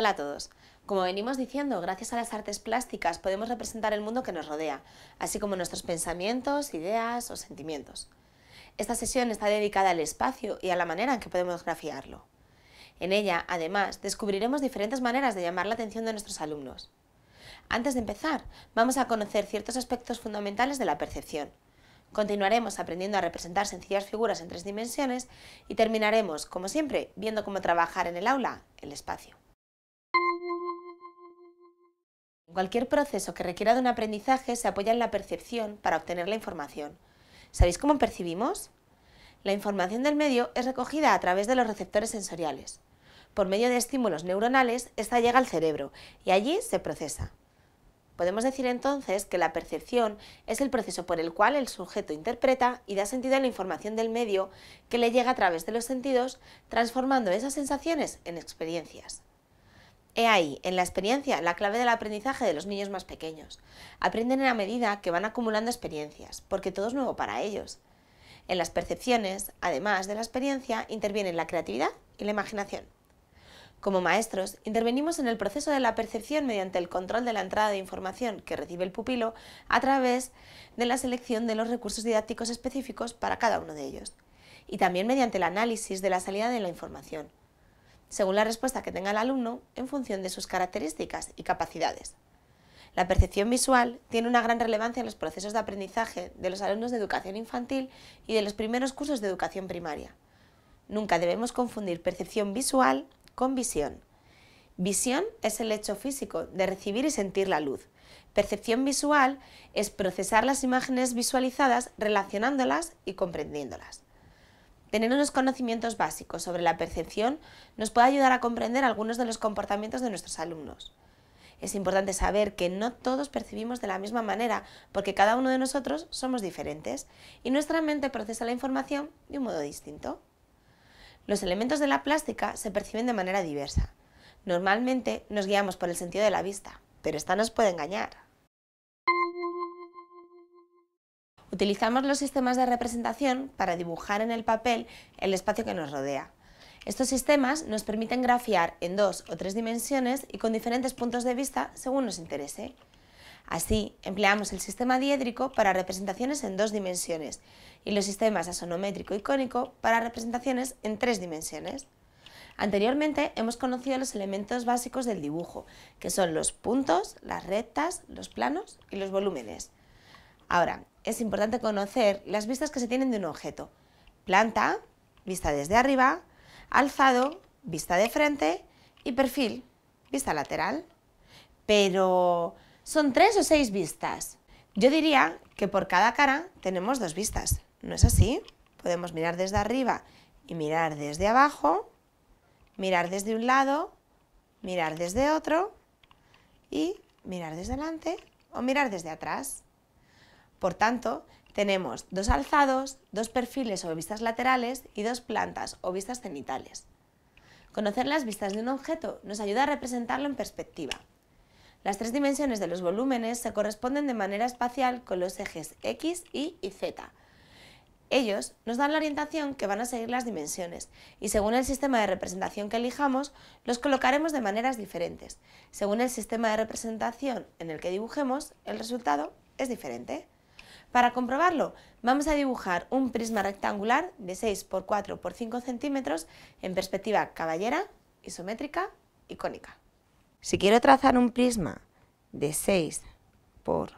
Hola a todos. Como venimos diciendo, gracias a las artes plásticas podemos representar el mundo que nos rodea, así como nuestros pensamientos, ideas o sentimientos. Esta sesión está dedicada al espacio y a la manera en que podemos grafiarlo. En ella, además, descubriremos diferentes maneras de llamar la atención de nuestros alumnos. Antes de empezar, vamos a conocer ciertos aspectos fundamentales de la percepción. Continuaremos aprendiendo a representar sencillas figuras en tres dimensiones y terminaremos, como siempre, viendo cómo trabajar en el aula el espacio. Cualquier proceso que requiera de un aprendizaje se apoya en la percepción para obtener la información. ¿Sabéis cómo percibimos? La información del medio es recogida a través de los receptores sensoriales. Por medio de estímulos neuronales, esta llega al cerebro y allí se procesa. Podemos decir entonces que la percepción es el proceso por el cual el sujeto interpreta y da sentido a la información del medio que le llega a través de los sentidos, transformando esas sensaciones en experiencias. He ahí, en la experiencia, la clave del aprendizaje de los niños más pequeños. Aprenden en la medida que van acumulando experiencias, porque todo es nuevo para ellos. En las percepciones, además de la experiencia, intervienen la creatividad y la imaginación. Como maestros, intervenimos en el proceso de la percepción mediante el control de la entrada de información que recibe el pupilo a través de la selección de los recursos didácticos específicos para cada uno de ellos, y también mediante el análisis de la salida de la información, según la respuesta que tenga el alumno en función de sus características y capacidades. La percepción visual tiene una gran relevancia en los procesos de aprendizaje de los alumnos de educación infantil y de los primeros cursos de educación primaria. Nunca debemos confundir percepción visual con visión. Visión es el hecho físico de recibir y sentir la luz. Percepción visual es procesar las imágenes visualizadas relacionándolas y comprendiéndolas. Tener unos conocimientos básicos sobre la percepción nos puede ayudar a comprender algunos de los comportamientos de nuestros alumnos. Es importante saber que no todos percibimos de la misma manera, porque cada uno de nosotros somos diferentes y nuestra mente procesa la información de un modo distinto. Los elementos de la plástica se perciben de manera diversa. Normalmente nos guiamos por el sentido de la vista, pero esta nos puede engañar. Utilizamos los sistemas de representación para dibujar en el papel el espacio que nos rodea. Estos sistemas nos permiten grafiar en dos o tres dimensiones y con diferentes puntos de vista según nos interese. Así, empleamos el sistema diédrico para representaciones en dos dimensiones y los sistemas asonométrico y cónico para representaciones en tres dimensiones. Anteriormente hemos conocido los elementos básicos del dibujo, que son los puntos, las rectas, los planos y los volúmenes. Ahora, es importante conocer las vistas que se tienen de un objeto. Planta, vista desde arriba, alzado, vista de frente y perfil, vista lateral. Pero son tres o seis vistas. Yo diría que por cada cara tenemos dos vistas, ¿no es así? Podemos mirar desde arriba y mirar desde abajo, mirar desde un lado, mirar desde otro y mirar desde delante o mirar desde atrás. Por tanto, tenemos dos alzados, dos perfiles o vistas laterales y dos plantas o vistas cenitales. Conocer las vistas de un objeto nos ayuda a representarlo en perspectiva. Las tres dimensiones de los volúmenes se corresponden de manera espacial con los ejes X, Y y Z. Ellos nos dan la orientación que van a seguir las dimensiones y según el sistema de representación que elijamos, los colocaremos de maneras diferentes. Según el sistema de representación en el que dibujemos, el resultado es diferente. Para comprobarlo, vamos a dibujar un prisma rectangular de 6 por 4 por 5 centímetros en perspectiva caballera, isométrica y cónica. Si quiero trazar un prisma de 6 por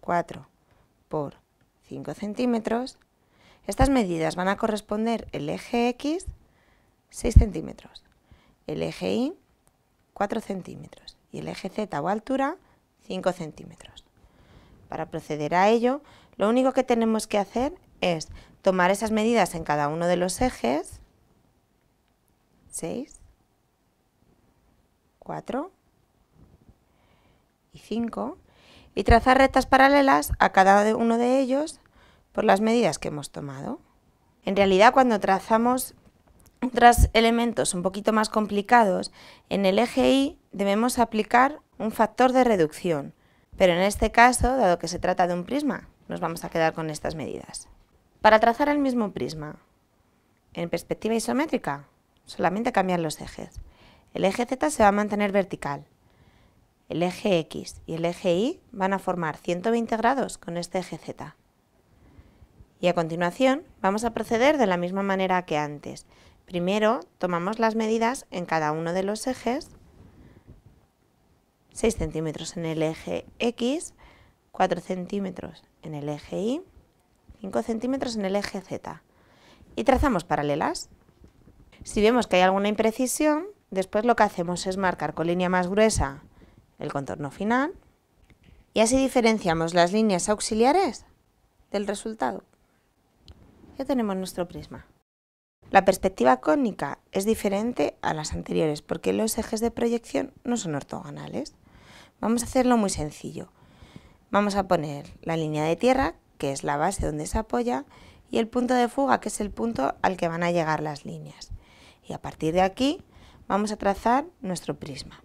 4 por 5 centímetros, estas medidas van a corresponder el eje X 6 centímetros, el eje Y 4 centímetros y el eje Z o altura 5 centímetros. Para proceder a ello, lo único que tenemos que hacer es tomar esas medidas en cada uno de los ejes. 6, 4 y 5. Y trazar rectas paralelas a cada uno de ellos por las medidas que hemos tomado. En realidad, cuando trazamos otros elementos un poquito más complicados, en el eje Y debemos aplicar un factor de reducción. Pero en este caso, dado que se trata de un prisma, nos vamos a quedar con estas medidas. Para trazar el mismo prisma, en perspectiva isométrica, solamente cambian los ejes. El eje Z se va a mantener vertical. El eje X y el eje Y van a formar 120 grados con este eje Z. Y a continuación vamos a proceder de la misma manera que antes. Primero tomamos las medidas en cada uno de los ejes. 6 centímetros en el eje X, 4 centímetros en el eje Y, 5 centímetros en el eje Z. Y trazamos paralelas. Si vemos que hay alguna imprecisión, después lo que hacemos es marcar con línea más gruesa el contorno final y así diferenciamos las líneas auxiliares del resultado. Ya tenemos nuestro prisma. La perspectiva cónica es diferente a las anteriores porque los ejes de proyección no son ortogonales. Vamos a hacerlo muy sencillo. Vamos a poner la línea de tierra, que es la base donde se apoya, y el punto de fuga, que es el punto al que van a llegar las líneas. Y a partir de aquí vamos a trazar nuestro prisma.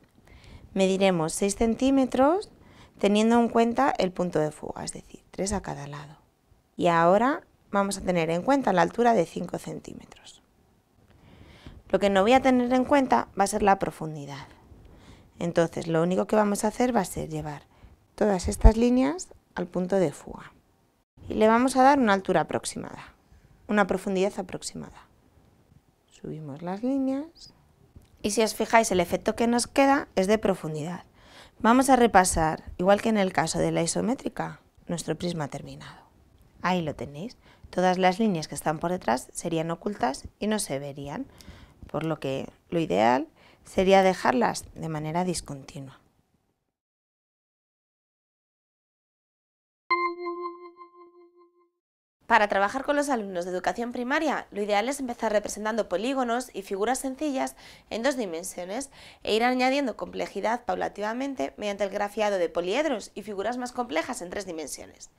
Mediremos 6 centímetros teniendo en cuenta el punto de fuga, es decir, 3 a cada lado. Y ahora vamos a tener en cuenta la altura de 5 centímetros. Lo que no voy a tener en cuenta va a ser la profundidad. Entonces lo único que vamos a hacer va a ser llevar todas estas líneas al punto de fuga. Y le vamos a dar una altura aproximada, una profundidad aproximada. Subimos las líneas y si os fijáis el efecto que nos queda es de profundidad. Vamos a repasar, igual que en el caso de la isométrica, nuestro prisma terminado. Ahí lo tenéis. Todas las líneas que están por detrás serían ocultas y no se verían, por lo que lo ideal sería dejarlas de manera discontinua. Para trabajar con los alumnos de educación primaria, lo ideal es empezar representando polígonos y figuras sencillas en dos dimensiones e ir añadiendo complejidad paulativamente mediante el grafiado de poliedros y figuras más complejas en tres dimensiones.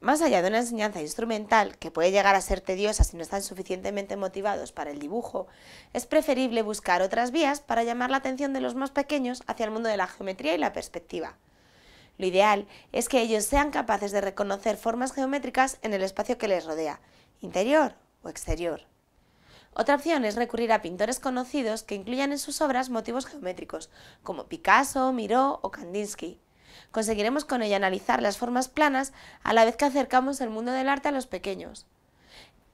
Más allá de una enseñanza instrumental, que puede llegar a ser tediosa si no están suficientemente motivados para el dibujo, es preferible buscar otras vías para llamar la atención de los más pequeños hacia el mundo de la geometría y la perspectiva. Lo ideal es que ellos sean capaces de reconocer formas geométricas en el espacio que les rodea, interior o exterior. Otra opción es recurrir a pintores conocidos que incluyan en sus obras motivos geométricos, como Picasso, Miró o Kandinsky. Conseguiremos con ello analizar las formas planas a la vez que acercamos el mundo del arte a los pequeños.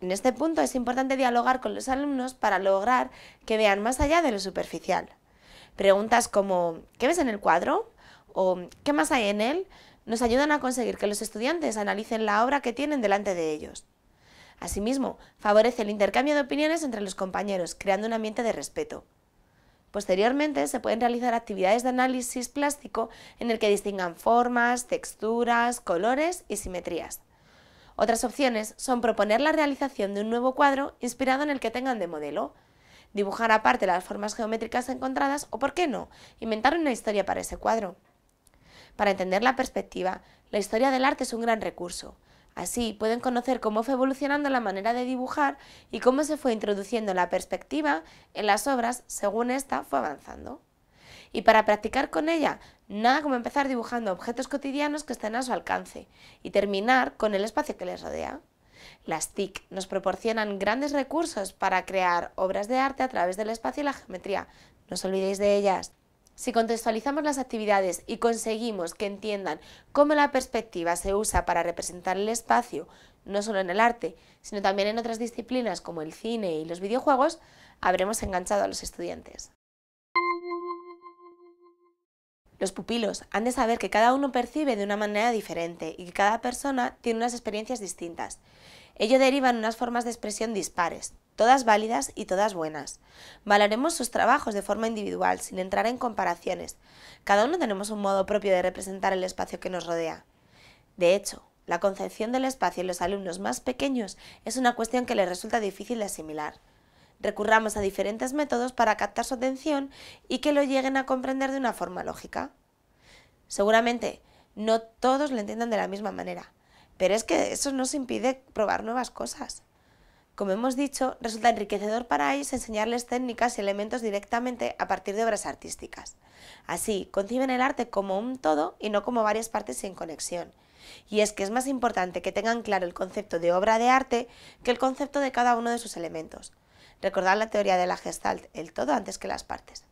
En este punto es importante dialogar con los alumnos para lograr que vean más allá de lo superficial. Preguntas como ¿qué ves en el cuadro? o qué más hay en él, nos ayudan a conseguir que los estudiantes analicen la obra que tienen delante de ellos. Asimismo, favorece el intercambio de opiniones entre los compañeros, creando un ambiente de respeto. Posteriormente, se pueden realizar actividades de análisis plástico en el que distingan formas, texturas, colores y simetrías. Otras opciones son proponer la realización de un nuevo cuadro inspirado en el que tengan de modelo, dibujar aparte las formas geométricas encontradas o, por qué no, inventar una historia para ese cuadro. Para entender la perspectiva, la historia del arte es un gran recurso. Así pueden conocer cómo fue evolucionando la manera de dibujar y cómo se fue introduciendo la perspectiva en las obras según esta fue avanzando. Y para practicar con ella, nada como empezar dibujando objetos cotidianos que estén a su alcance y terminar con el espacio que les rodea. Las TIC nos proporcionan grandes recursos para crear obras de arte a través del espacio y la geometría. No os olvidéis de ellas. Si contextualizamos las actividades y conseguimos que entiendan cómo la perspectiva se usa para representar el espacio, no solo en el arte, sino también en otras disciplinas como el cine y los videojuegos, habremos enganchado a los estudiantes. Los pupilos han de saber que cada uno percibe de una manera diferente y que cada persona tiene unas experiencias distintas. Ello deriva en unas formas de expresión dispares, todas válidas y todas buenas. Valoremos sus trabajos de forma individual, sin entrar en comparaciones. Cada uno tenemos un modo propio de representar el espacio que nos rodea. De hecho, la concepción del espacio en los alumnos más pequeños es una cuestión que les resulta difícil de asimilar. Recurramos a diferentes métodos para captar su atención y que lo lleguen a comprender de una forma lógica. Seguramente, no todos lo entiendan de la misma manera, pero es que eso nos impide probar nuevas cosas. Como hemos dicho, resulta enriquecedor para ellos enseñarles técnicas y elementos directamente a partir de obras artísticas. Así, conciben el arte como un todo y no como varias partes sin conexión. Y es que es más importante que tengan claro el concepto de obra de arte que el concepto de cada uno de sus elementos. Recordad la teoría de la gestalt, el todo antes que las partes.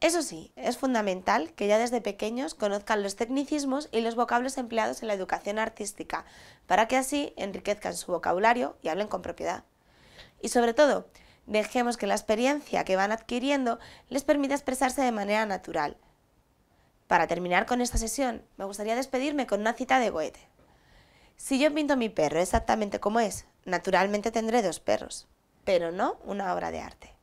Eso sí, es fundamental que ya desde pequeños conozcan los tecnicismos y los vocablos empleados en la educación artística, para que así enriquezcan su vocabulario y hablen con propiedad. Y sobre todo, dejemos que la experiencia que van adquiriendo les permita expresarse de manera natural. Para terminar con esta sesión, me gustaría despedirme con una cita de Goethe. Si yo pinto mi perro exactamente como es, naturalmente tendré dos perros, pero no una obra de arte.